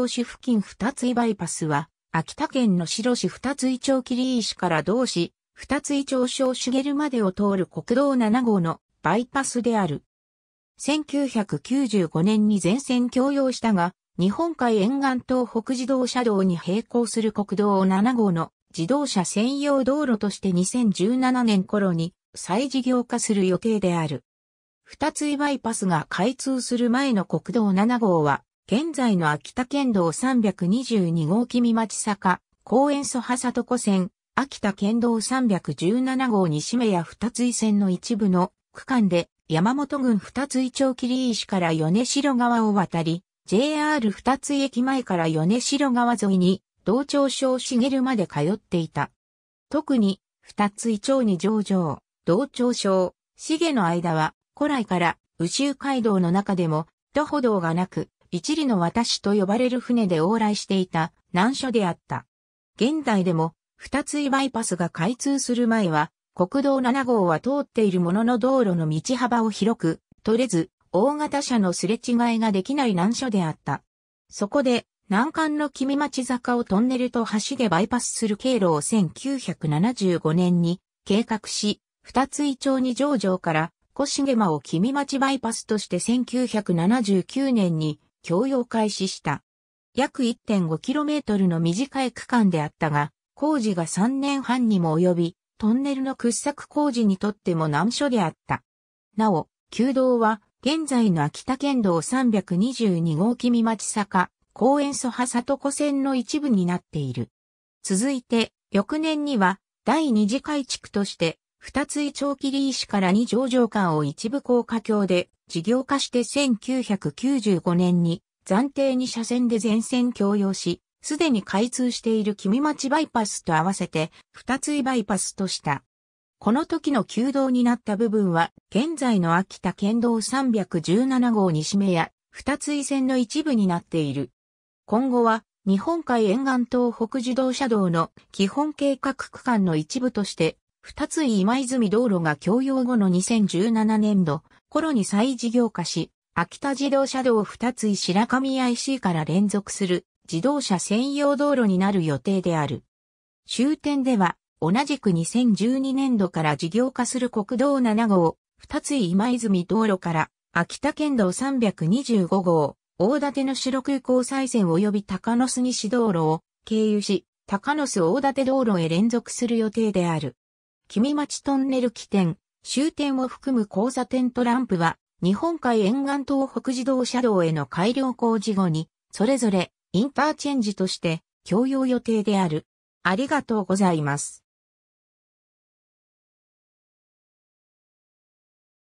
町市付近二つ井バイパスは、秋田県の白市二つ井町桐石から同市、二つ井町小茂までを通る国道7号のバイパスである。1995年に全線共用したが、日本海沿岸東北自動車道に並行する国道7号の自動車専用道路として2017年頃に再事業化する予定である。二つ井バイパスが開通する前の国道7号は現在の秋田県道322号君町坂、公園蘇波里湖線、秋田県道317号西目や二つ井線の一部の区間で山本郡二つ井町霧石から米城川を渡り、JR 二つ井駅前から米城川沿いに道長小茂るまで通っていた。特に二つ井町に上場、道長小茂の間は古来から宇宙街道の中でも徒歩道がなく一里の渡しと呼ばれる船で往来していた難所であった。現代でも、二つ井バイパスが開通する前は、国道7号は通っているものの道路の道幅を広く、取れず、大型車のすれ違いができない難所であった。そこで、難関の君町坂をトンネルと橋でバイパスする経路を1975年に計画し、二つ井町に上場から小重間を君町バイパスとして1979年に供用開始した。約 1.5km の短い区間であったが、工事が3年半にも及び、トンネルの掘削工事にとっても難所であった。なお、旧道は、現在の秋田県道322号君町坂、公園蘇波里湖線の一部になっている。続いて、翌年には、第二次改築として、二つ井長ー石から二条城間を一部高架橋で事業化して1995年に暫定に車線で全線共用し、すでに開通している君町バイパスと合わせて二つ井バイパスとした。この時の旧道になった部分は、現在の秋田県道317号西目や二つ井線の一部になっている。今後は、日本海沿岸東北自動車道の基本計画区間の一部として二つ井今泉道路が供用後の2017年度頃に再事業化し、秋田自動車道二つ井白神 IC から連続する自動車専用道路になる予定である。終点では、同じく2012年度から事業化する国道7号、二つ井今泉道路から、秋田県道325号、大館の白空港再線及び高野須西道路を経由し、高野須大館道路へ連続する予定である。君町トンネル起点、終点を含む交差点とランプは、日本海沿岸東北自動車道への改良工事後に、それぞれインターチェンジとして、共用予定である。ありがとうございます。